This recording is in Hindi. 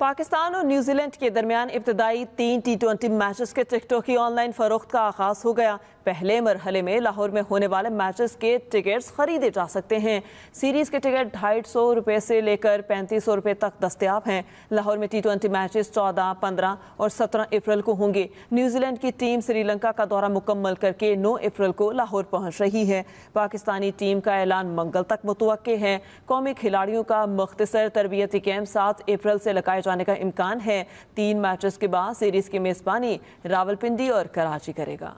पाकिस्तान और न्यूजीलैंड के दरमियान इब्तदाई तीन टी ट्वेंटी मैचेस के टिकटों की ऑनलाइन फरोख्त का आगाज हो गया पहले मरहले में लाहौर में होने वाले मैचेस के टिकट्स खरीदे जा सकते हैं सीरीज के टिकट ढाई सौ रुपये से लेकर पैंतीस सौ रुपये तक दस्तियाब हैं लाहौर में टी ट्वेंटी मैच चौदह पंद्रह और सत्रह अप्रैल को होंगे न्यूजीलैंड की टीम श्रीलंका का दौरा मुकम्मल करके नौ अप्रैल को लाहौर पहुँच रही है पाकिस्तानी टीम का ऐलान मंगल तक मुतव है कौमी खिलाड़ियों का मख्तसर तरबियती कैंप सात अप्रैल से लगाए जाने का इम्कान है तीन मैच के बाद सीरीज की मेज़बानी रावलपिंडी और कराची करेगा